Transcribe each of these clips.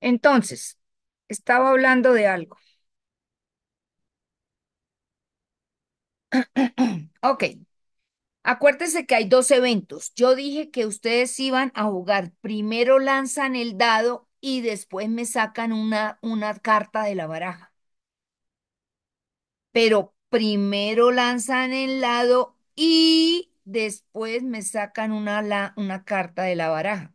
Entonces, estaba hablando de algo. ok. Acuérdense que hay dos eventos. Yo dije que ustedes iban a jugar. Primero lanzan el dado y después me sacan una, una carta de la baraja. Pero primero lanzan el dado y después me sacan una, la, una carta de la baraja.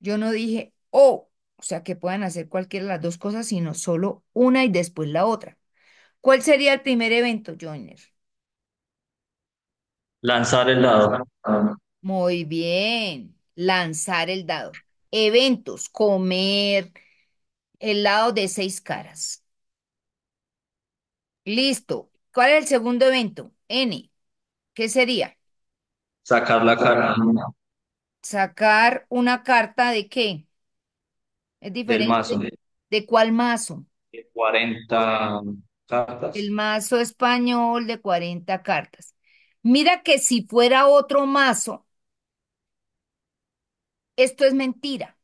Yo no dije, oh, o sea, que puedan hacer cualquiera de las dos cosas, sino solo una y después la otra. ¿Cuál sería el primer evento, Joiner? Lanzar el dado. Muy bien, lanzar el dado. Eventos, comer, el lado de seis caras. Listo. ¿Cuál es el segundo evento? N. ¿Qué sería? Sacar la carta. Sacar una carta de qué? Es diferente De, cuál mazo? De 40 cartas. El mazo español de 40 cartas. Mira que si fuera otro mazo, esto es mentira.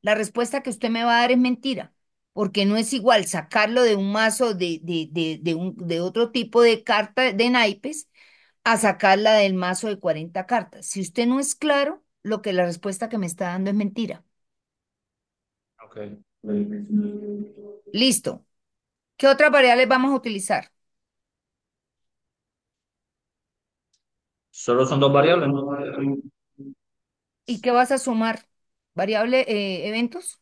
La respuesta que usted me va a dar es mentira, porque no es igual sacarlo de un mazo de, de, otro tipo de carta de naipes a sacarla del mazo de 40 cartas. Si usted no es claro, lo que la respuesta que me está dando es mentira. Listo. ¿Qué otras variables vamos a utilizar? Solo son dos variables. ¿Y qué vas a sumar? ¿Variable eh, eventos?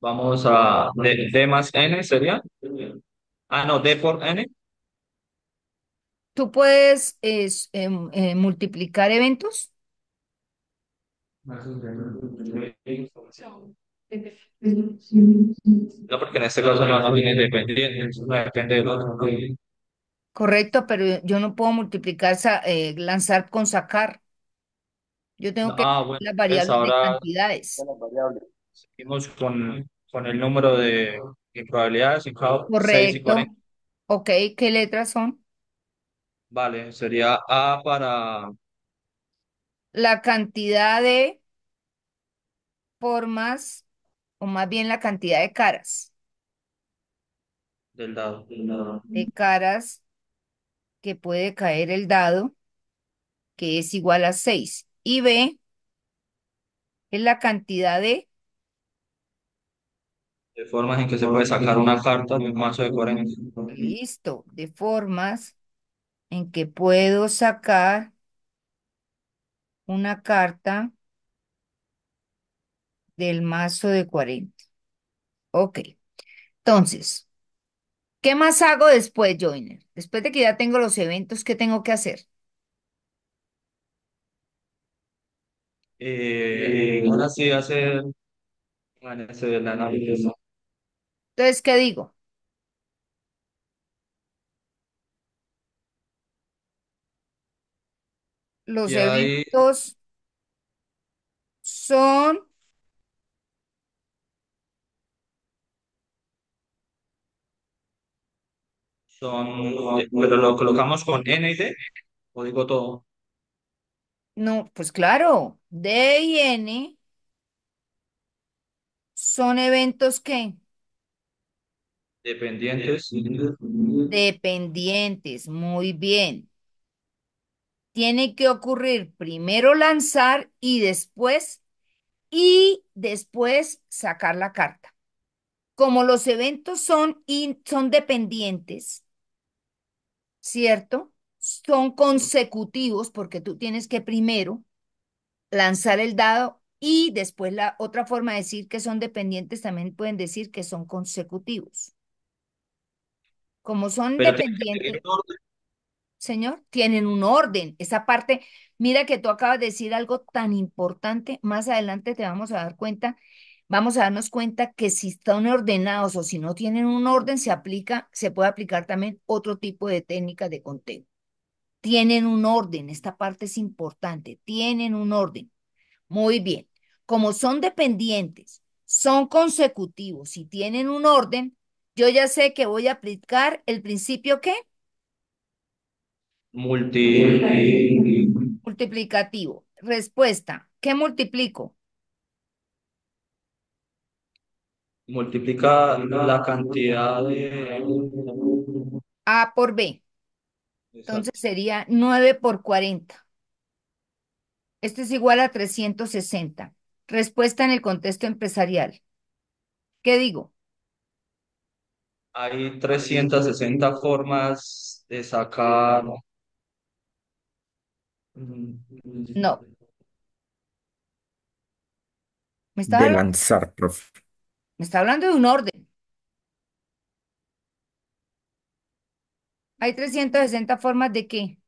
Vamos a D, más N sería. Ah, no, D por N. Tú puedes em, eh, multiplicar eventos no, porque en este caso no, no viene dependiente, no depende del otro. Correcto, pero yo no puedo multiplicar, eh, lanzar con sacar. Yo tengo que ah, bueno, las pues variables de cantidades. Seguimos con, con, el número de, de probabilidades, y Correcto. Ok, ¿qué letras son? Vale, sería A para la cantidad de formas, o más bien la cantidad de caras. Del dado. De caras que puede caer el dado, que es igual a 6. Y B es la cantidad de... De formas en que se puede sacar una carta de un mazo de 40. Listo, de formas en que puedo sacar una carta del mazo de 40. Ok. Entonces, ¿qué más hago después, Joiner? Después de que ya tengo los eventos, ¿qué tengo que hacer? Eh, ahora sí hacer bueno, análisis. Entonces, ¿qué digo? Los eventos son son, pero eh, lo colocamos con N y D, o digo todo. No, pues claro, D y N son eventos que Dependientes. dependientes, muy bien tiene que ocurrir primero lanzar y después y después sacar la carta. Como los eventos son, son dependientes, ¿cierto? Son consecutivos porque tú tienes que primero lanzar el dado y después la otra forma de decir que son dependientes también pueden decir que son consecutivos. Como son dependientes. Señor, tienen un orden. Esa parte, mira que tú acabas de decir algo tan importante, más adelante te vamos a dar cuenta, vamos a darnos cuenta que si están ordenados o si no tienen un orden, se aplica, se puede aplicar también otro tipo de técnica de conteo. Tienen un orden, esta parte es importante, tienen un orden. Muy bien, como son dependientes, son consecutivos y tienen un orden, yo ya sé que voy a aplicar el principio que Multi... Multiplicativo. Respuesta. ¿Qué multiplico? Multiplica la cantidad de... A por B. Entonces sería 9 por 40. Esto es igual a 360. Respuesta en el contexto empresarial. ¿Qué digo? Hay 360 formas de sacar no. Me está, De lanzar, me está hablando de un orden. Hay 360 formas de qué?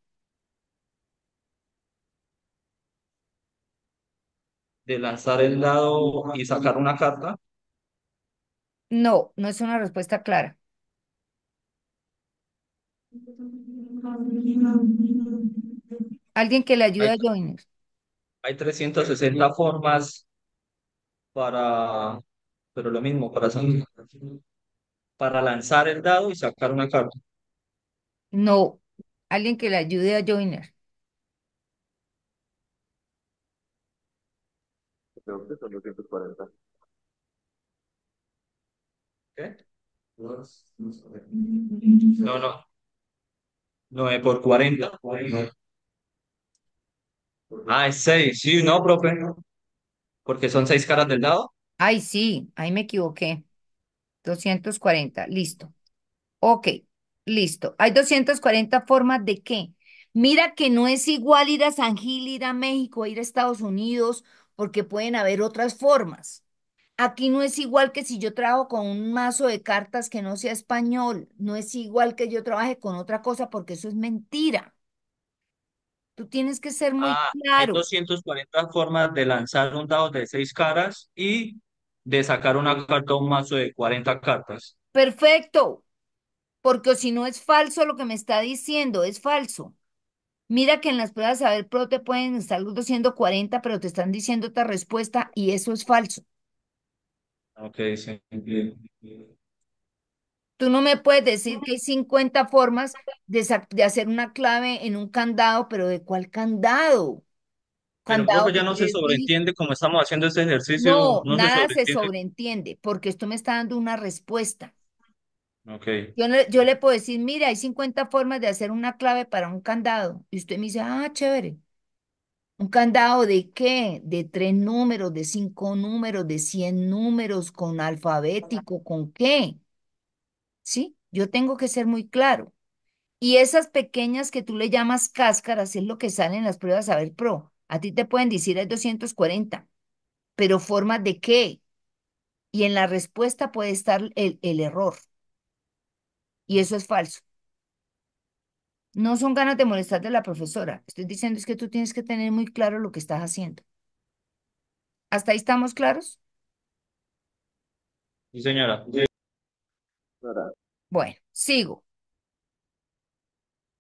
De lanzar el dado y sacar una carta. No, no es una respuesta clara. Alguien que le ayude a Joiner. hay 360 formas para, pero lo mismo, para, para lanzar el dado y sacar una carta. No, alguien que le ayude a Joiner. no ¿Qué? No, no, 9 eh, por 40. Ah, es seis. Sí, no, profe. Porque son seis caras del lado Ay, sí, ahí me equivoqué. 240, listo. Ok, listo. Hay 240 formas de qué. Mira que no es igual ir a San Gil, ir a México, ir a Estados Unidos, porque pueden haber otras formas. Aquí no es igual que si yo trabajo con un mazo de cartas que no sea español, no es igual que yo trabaje con otra cosa, porque eso es mentira. Tú tienes que ser muy ah, claro. Hay 240 formas de lanzar un dado de seis caras y de sacar una carta o un mazo de 40 cartas. Perfecto, porque si no es falso lo que me está diciendo, es falso. Mira que en las pruebas saber pro te pueden estar los 240, pero te están diciendo otra respuesta y eso es falso. Ok, sí. Tú no me puedes decir que hay 50 formas de, hacer una clave en un candado, pero ¿de cuál candado? Pero ya no se sobreentiende como estamos haciendo este ejercicio. No, nada se sobreentiende. porque esto me está dando una respuesta. Okay. Yo, yo le puedo decir, mira, hay 50 formas de hacer una clave para un candado. Y usted me dice, ah, chévere. ¿Un candado de qué? De tres números, de cinco números, de cien números, con alfabético, ¿con qué? ¿sí? Yo tengo que ser muy claro. Y esas pequeñas que tú le llamas cáscaras es lo que sale en las pruebas a Saber Pro. A ti te pueden decir hay 240, pero forma de qué. Y en la respuesta puede estar el, error. Y eso es falso. No son ganas de molestarte la profesora. Estoy diciendo es que tú tienes que tener muy claro lo que estás haciendo. ¿Hasta ahí estamos claros? Sí, señora. Bueno, sigo.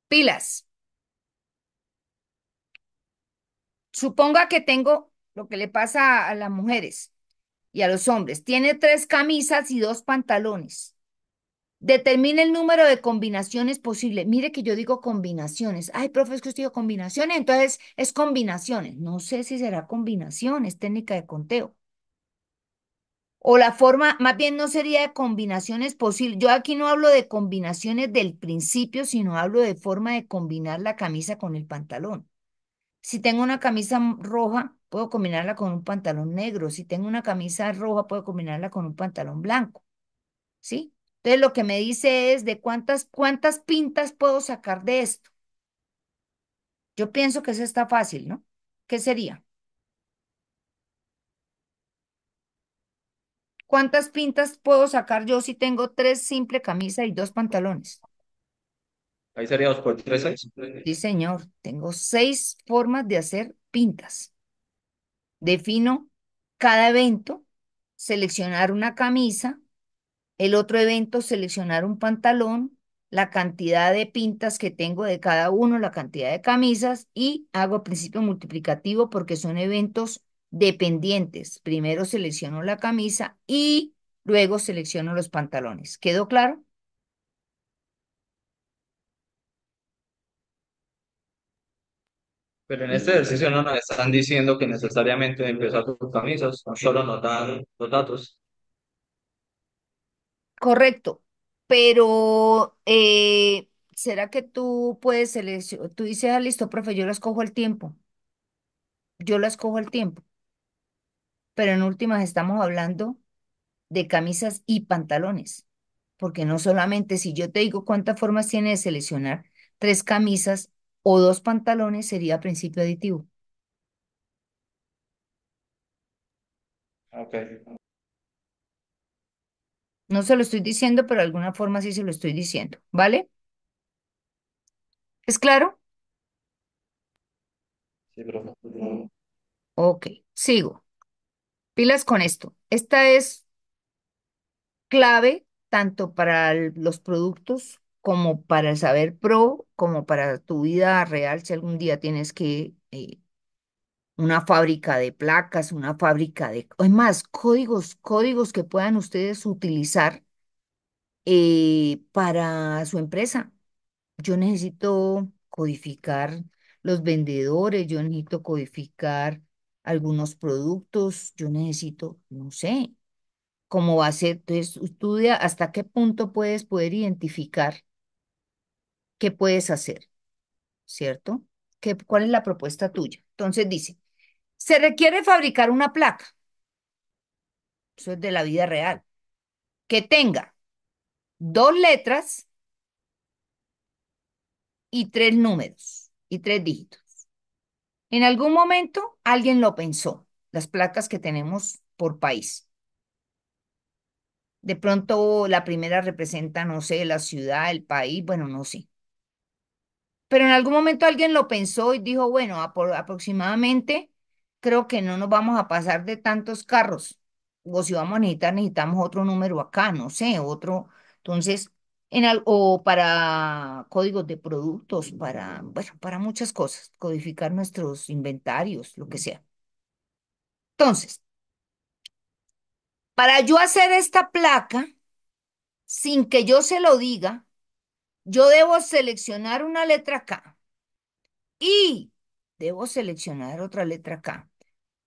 Pilas. Suponga que tengo lo que le pasa a las mujeres y a los hombres. Tiene tres camisas y dos pantalones. Determine el número de combinaciones posible. Mire que yo digo combinaciones. Ay, profe, es que usted dijo combinaciones, entonces es combinaciones. No sé si será combinación, es técnica de conteo o la forma, más bien no sería de combinaciones posibles. Yo aquí no hablo de combinaciones del principio, sino hablo de forma de combinar la camisa con el pantalón. Si tengo una camisa roja, puedo combinarla con un pantalón negro. Si tengo una camisa roja, puedo combinarla con un pantalón blanco. ¿Sí? Entonces lo que me dice es de cuántas, cuántas pintas puedo sacar de esto. Yo pienso que eso está fácil, ¿no? ¿Qué sería? ¿Cuántas pintas puedo sacar yo si tengo tres simple camisa y dos pantalones? Ahí serían dos por tres, ¿eh? Sí, señor. Tengo seis formas de hacer pintas. Defino cada evento, seleccionar una camisa, el otro evento, seleccionar un pantalón, la cantidad de pintas que tengo de cada uno, la cantidad de camisas y hago principio multiplicativo porque son eventos dependientes. Primero selecciono la camisa y luego selecciono los pantalones. ¿Quedó claro? Pero en este ejercicio no nos están diciendo que necesariamente empezar tus camisas, solo notar los datos. Correcto, pero eh, ¿será que tú puedes seleccionar? Tú dices, ah, listo, profe, yo las cojo al tiempo. Yo las cojo al tiempo pero en últimas estamos hablando de camisas y pantalones, porque no solamente si yo te digo cuántas formas tiene de seleccionar tres camisas o dos pantalones sería principio aditivo. Okay. No se lo estoy diciendo, pero de alguna forma sí se lo estoy diciendo, ¿vale? ¿Es claro? Sí, Ok, sigo. Pilas con esto. Esta es clave tanto para los productos como para el saber pro, como para tu vida real, si algún día tienes que eh, una fábrica de placas, una fábrica de, hay más, códigos, códigos que puedan ustedes utilizar eh, para su empresa. Yo necesito codificar los vendedores, yo necesito codificar algunos productos, yo necesito, no sé, cómo va a ser. Entonces, estudia hasta qué punto puedes poder identificar qué puedes hacer, ¿cierto? ¿Qué, ¿Cuál es la propuesta tuya? Entonces dice, se requiere fabricar una placa. Eso es de la vida real. Que tenga dos letras y tres números y tres dígitos. En algún momento alguien lo pensó, las placas que tenemos por país. De pronto la primera representa, no sé, la ciudad, el país, bueno, no sé. Pero en algún momento alguien lo pensó y dijo, bueno, aproximadamente creo que no nos vamos a pasar de tantos carros. O si vamos a necesitar, necesitamos otro número acá, no sé, otro. Entonces, o para códigos de productos, para, para muchas cosas, codificar nuestros inventarios, lo que sea. Entonces, para yo hacer esta placa, sin que yo se lo diga, yo debo seleccionar una letra K y debo seleccionar otra letra K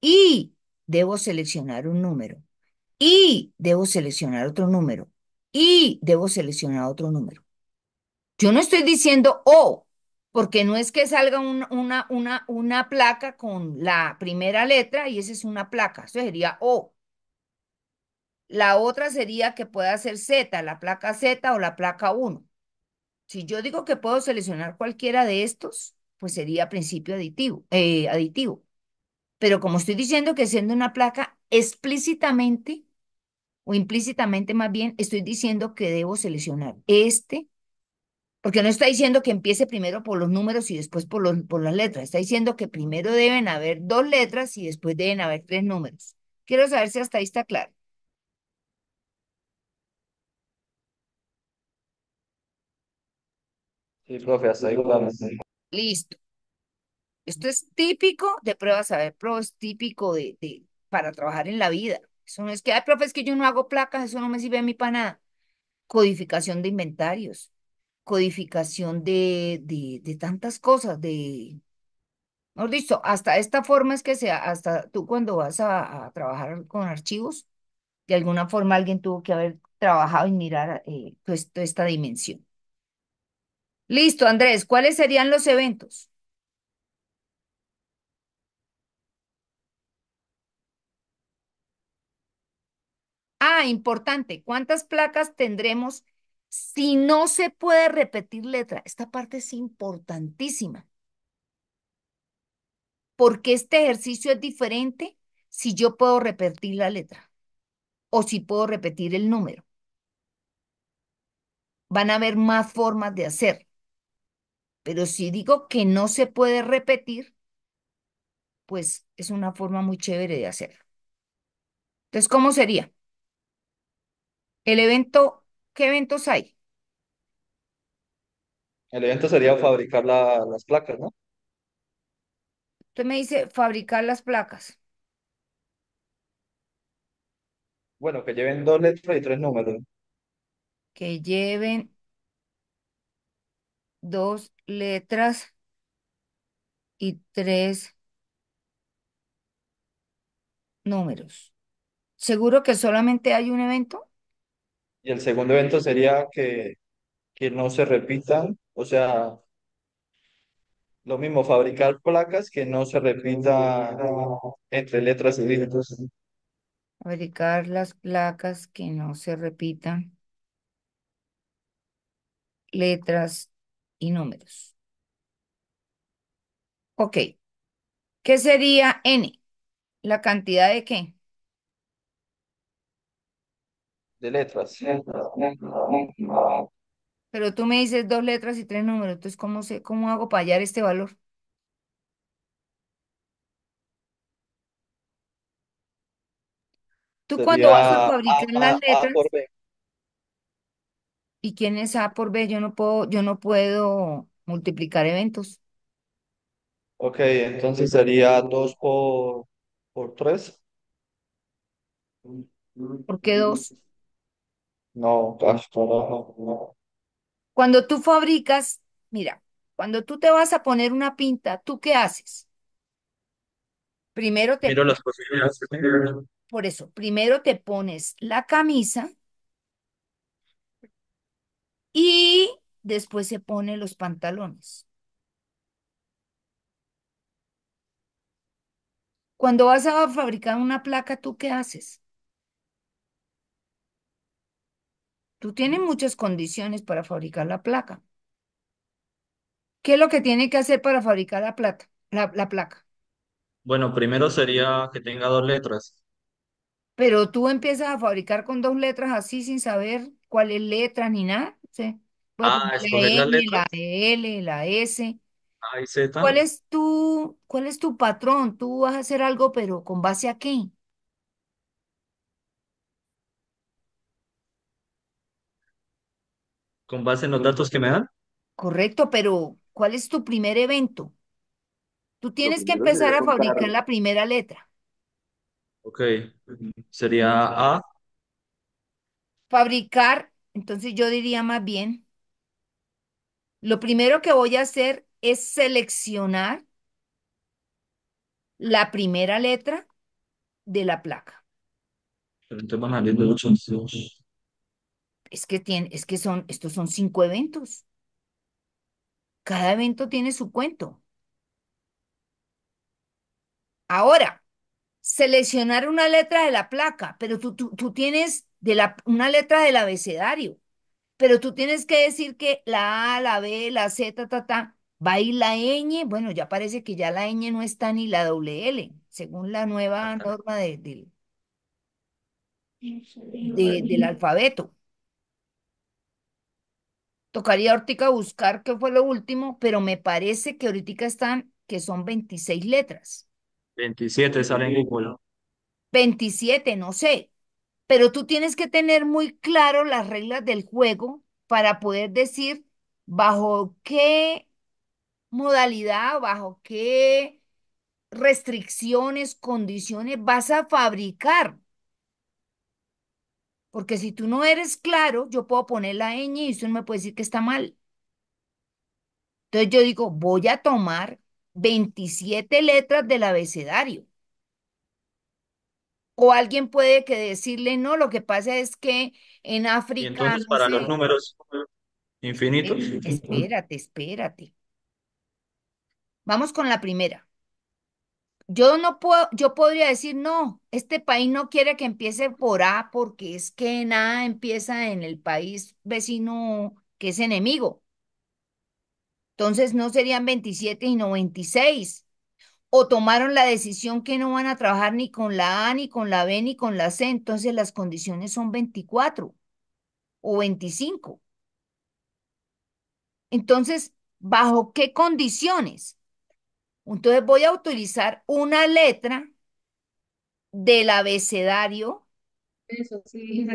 y debo seleccionar un número y debo seleccionar otro número y debo seleccionar otro número. Yo no estoy diciendo O, oh", porque no es que salga una, una, una, placa con la primera letra y esa es una placa, eso sería O. La otra sería que pueda ser Z, la placa Z o la placa 1. Si yo digo que puedo seleccionar cualquiera de estos, pues sería principio aditivo, eh, aditivo. Pero como estoy diciendo que siendo una placa explícitamente, o implícitamente más bien, estoy diciendo que debo seleccionar este, porque no está diciendo que empiece primero por los números y después por, los, por las letras, está diciendo que primero deben haber dos letras y después deben haber tres números. Quiero saber si hasta ahí está claro. Sí, profe, hasta ahí Listo. Esto es típico de pruebas ver, pro, es típico de, de, para trabajar en la vida. Eso no es que, ay, profe, es que yo no hago placas, eso no me sirve a mí para nada. Codificación de inventarios, codificación de, de, tantas cosas, de, no listo, hasta esta forma es que sea, hasta tú cuando vas a, trabajar con archivos, de alguna forma alguien tuvo que haber trabajado y mirar eh, pues, esta dimensión. Listo, Andrés, ¿cuáles serían los eventos? Ah, importante, ¿cuántas placas tendremos si no se puede repetir letra? Esta parte es importantísima. Porque este ejercicio es diferente si yo puedo repetir la letra o si puedo repetir el número. Van a haber más formas de hacer. Pero si digo que no se puede repetir, pues es una forma muy chévere de hacerlo. Entonces, ¿cómo sería? El evento, ¿qué eventos hay? El evento sería fabricar las placas, ¿no? Usted me dice fabricar las placas. Bueno, que lleven dos letras y tres números. Que lleven dos letras y tres números. ¿Seguro que solamente hay un evento? Y el segundo evento sería que, que no se repitan, o sea, lo mismo, fabricar placas que no se repitan entre letras y dígitos. Fabricar las placas que no se repitan letras y números. Ok. ¿Qué sería N? ¿La cantidad de qué? letras. Pero tú me dices dos letras y tres números, entonces ¿cómo, sé, cómo hago para hallar este valor? Tú cuando vas a fabricar las letras, ¿y quién es A por B? Yo no puedo, yo no puedo multiplicar eventos. Ok, entonces sería dos por, por 3. ¿Por qué dos? No, estás no. Cuando tú fabricas, mira, cuando tú te vas a poner una pinta, ¿tú qué haces? Primero te las Por eso, primero te pones la camisa y después se pone los pantalones. Cuando vas a fabricar una placa, ¿tú qué haces? Tú tienes muchas condiciones para fabricar la placa. ¿Qué es lo que tiene que hacer para fabricar la, plata, la, placa? Bueno, primero sería que tenga dos letras. Pero tú empiezas a fabricar con dos letras así sin saber cuál es letra ni nada. Ah, escoger la las la L, la S. Ah, Z. ¿Cuál es tu, cuál es tu patrón? Tú vas a hacer algo, pero ¿con base a qué? con base en los datos que me dan. Correcto, pero ¿cuál es tu primer evento? Tú tienes que empezar a fabricar la primera letra. Ok, sería A. Fabricar, entonces yo diría más bien, lo primero que voy a hacer es seleccionar la primera letra de la placa. Pero entonces van es que, tiene, es que son, estos son cinco eventos. Cada evento tiene su cuento. Ahora, seleccionar una letra de la placa, pero tú, tú, tienes de la, una letra del abecedario, pero tú tienes que decir que la A, la B, la C, ta, ta, va a ir la ñ, bueno, ya parece que ya la ñ no está ni la doble L, según la nueva norma del alfabeto. Tocaría ahorita buscar qué fue lo último, pero me parece que ahorita están que son 26 letras. 27 salen en 27, no sé. Pero tú tienes que tener muy claro las reglas del juego para poder decir bajo qué modalidad, bajo qué restricciones, condiciones vas a fabricar porque si tú no eres claro, yo puedo poner la ñ y usted me puede decir que está mal. Entonces yo digo, voy a tomar 27 letras del abecedario. O alguien puede que decirle, no, lo que pasa es que en África... entonces para los números infinitos. Espérate, espérate. Vamos con la primera. Yo no puedo, yo podría decir, no, este país no quiere que empiece por A porque es que nada empieza en el país vecino que es enemigo. Entonces no serían 27 y no 26. O tomaron la decisión que no van a trabajar ni con la A, ni con la B, ni con la C. Entonces las condiciones son 24 o 25. Entonces, ¿bajo qué condiciones? Entonces voy a utilizar una letra del abecedario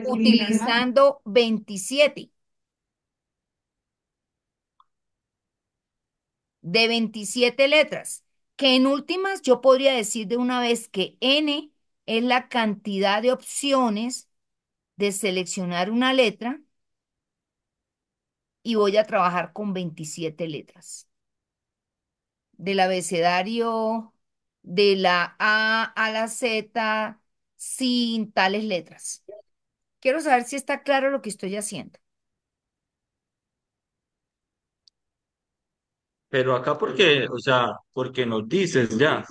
utilizando 27. De 27 letras, que en últimas yo podría decir de una vez que n es la cantidad de opciones de seleccionar una letra y voy a trabajar con 27 letras del abecedario de la A a la Z sin tales letras. Quiero saber si está claro lo que estoy haciendo. Pero acá porque, o sea, porque nos dices ya.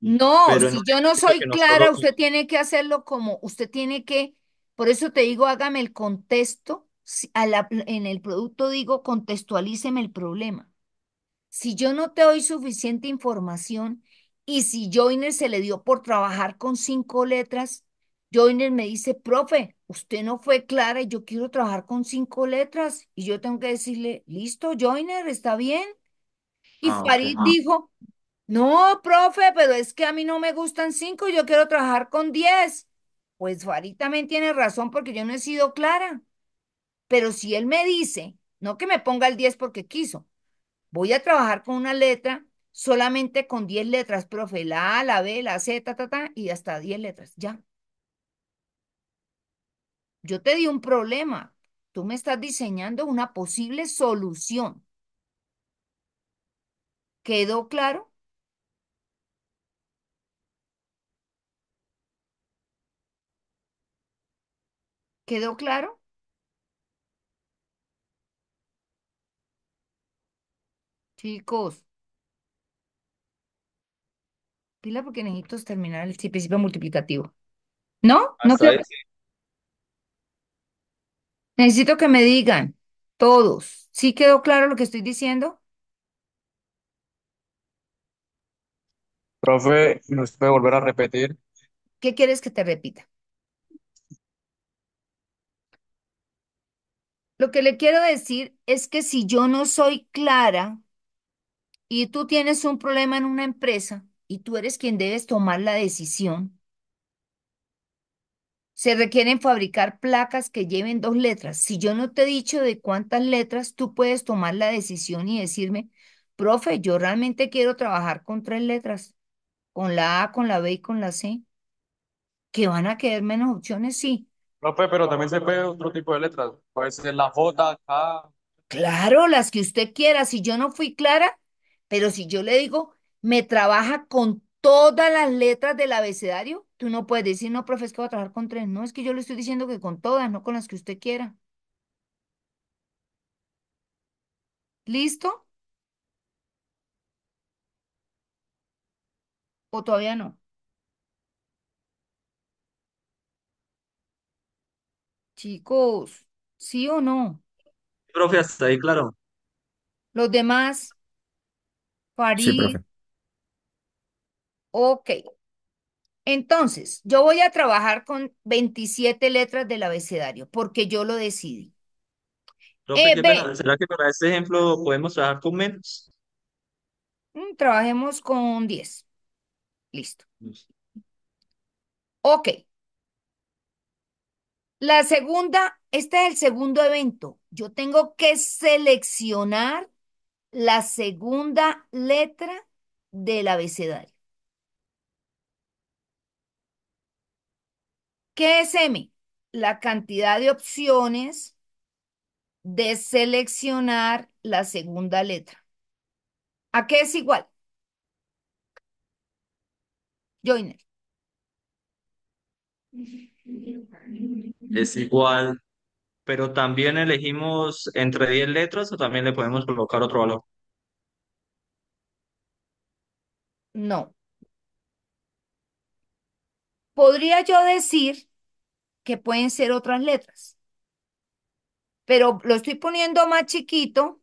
No, si yo no soy clara, usted tiene que hacerlo como, usted tiene que, por eso te digo, hágame el contexto, la, en el producto digo, contextualíceme el problema. Si yo no te doy suficiente información y si Joyner se le dio por trabajar con cinco letras, Joyner me dice, profe, usted no fue clara y yo quiero trabajar con cinco letras. Y yo tengo que decirle, listo, Joyner, está bien. Y ah, Farid dijo, no, profe, pero es que a mí no me gustan cinco, yo quiero trabajar con diez. Pues Farid también tiene razón porque yo no he sido clara. Pero si él me dice, no que me ponga el diez porque quiso, Voy a trabajar con una letra solamente con 10 letras, profe, la A, la B, la C, ta, ta, ta, y hasta 10 letras, ya. Yo te di un problema, tú me estás diseñando una posible solución. ¿Quedó claro? ¿Quedó claro? Chicos, pila porque necesito terminar el principio multiplicativo. ¿No? No Necesito que me digan todos. ¿Sí quedó claro lo que estoy diciendo? Profe, ¿nos puede volver a repetir? ¿Qué quieres que te repita? Lo que le quiero decir es que si yo no soy clara y tú tienes un problema en una empresa y tú eres quien debes tomar la decisión, se requieren fabricar placas que lleven dos letras. Si yo no te he dicho de cuántas letras, tú puedes tomar la decisión y decirme, profe, yo realmente quiero trabajar con tres letras, con la A, con la B y con la C. ¿Que van a quedar menos opciones? Sí. Profe, pero también se puede otro tipo de letras. Puede ser la J, K. Claro, las que usted quiera. Si yo no fui clara, pero si yo le digo, me trabaja con todas las letras del abecedario, tú no puedes decir, no, profe, es que voy a trabajar con tres. No, es que yo le estoy diciendo que con todas, no con las que usted quiera. ¿Listo? ¿O todavía no? Chicos, ¿sí o no? Profe, hasta ahí, claro. Los demás. Sí, Ok. Entonces, yo voy a trabajar con 27 letras del abecedario, porque yo lo decidí. Eh, ¿Será que para este ejemplo podemos trabajar con menos? Mm, trabajemos con 10. Listo. Ok. La segunda, este es el segundo evento. Yo tengo que seleccionar la segunda letra del abecedario. ¿Qué es M? La cantidad de opciones de seleccionar la segunda letra. ¿A qué es igual? Joiner. Es igual pero también elegimos entre 10 letras o también le podemos colocar otro valor. No. Podría yo decir que pueden ser otras letras, pero lo estoy poniendo más chiquito,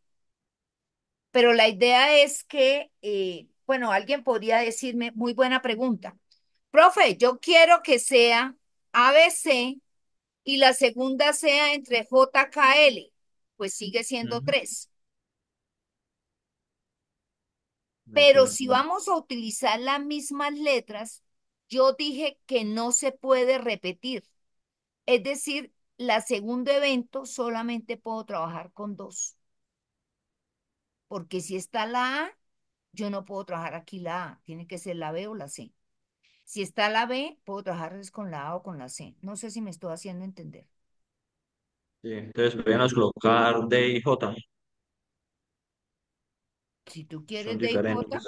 pero la idea es que, eh, bueno, alguien podría decirme, muy buena pregunta. Profe, yo quiero que sea ABC y la segunda sea entre JKL, pues sigue siendo tres. 3. Pero si vamos a utilizar las mismas letras, yo dije que no se puede repetir. Es decir, la segundo evento solamente puedo trabajar con dos. Porque si está la A, yo no puedo trabajar aquí la A, tiene que ser la B o la C. Si está la B, puedo trabajarles con la A o con la C. No sé si me estoy haciendo entender. Sí, entonces podríamos colocar D y J. Si tú quieres D y J,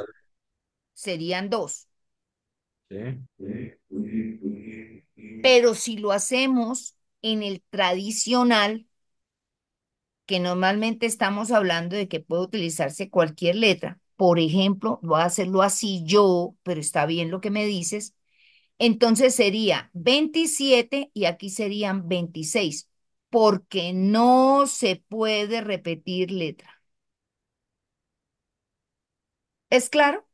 serían dos. Sí. Pero si lo hacemos en el tradicional, que normalmente estamos hablando de que puede utilizarse cualquier letra, por ejemplo, voy a hacerlo así yo, pero está bien lo que me dices, entonces sería 27 y aquí serían 26, porque no se puede repetir letra. ¿Es claro?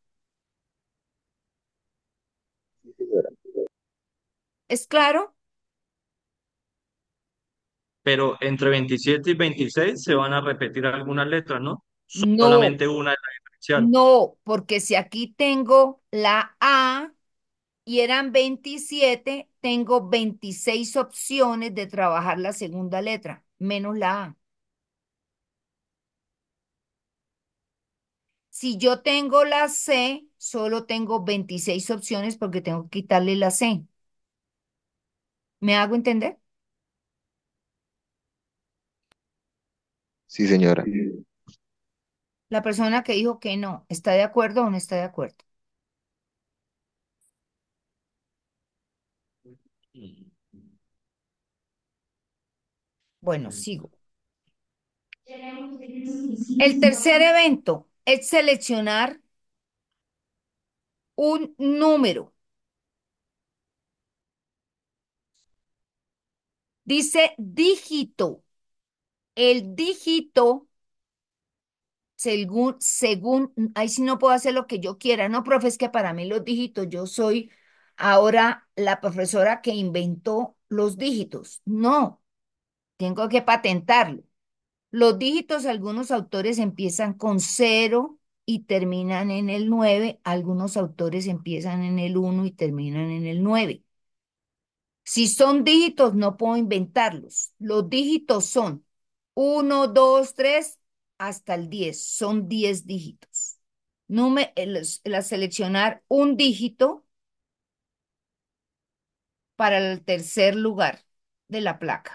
¿Es claro? Pero entre 27 y 26 se van a repetir algunas letras, ¿no? Solamente una de no, porque si aquí tengo la A y eran 27, tengo 26 opciones de trabajar la segunda letra, menos la A. Si yo tengo la C, solo tengo 26 opciones porque tengo que quitarle la C. ¿Me hago entender? Sí, señora. La persona que dijo que no, ¿está de acuerdo o no está de acuerdo? Bueno, sigo. El tercer evento es seleccionar un número. Dice dígito. El dígito según, según, ahí sí no puedo hacer lo que yo quiera. No, profe, es que para mí los dígitos, yo soy ahora la profesora que inventó los dígitos. No, tengo que patentarlo. Los dígitos, algunos autores empiezan con cero y terminan en el 9, algunos autores empiezan en el 1 y terminan en el 9. Si son dígitos, no puedo inventarlos. Los dígitos son 1, 2, 3, hasta el 10, son 10 dígitos. Número, la seleccionar un dígito para el tercer lugar de la placa.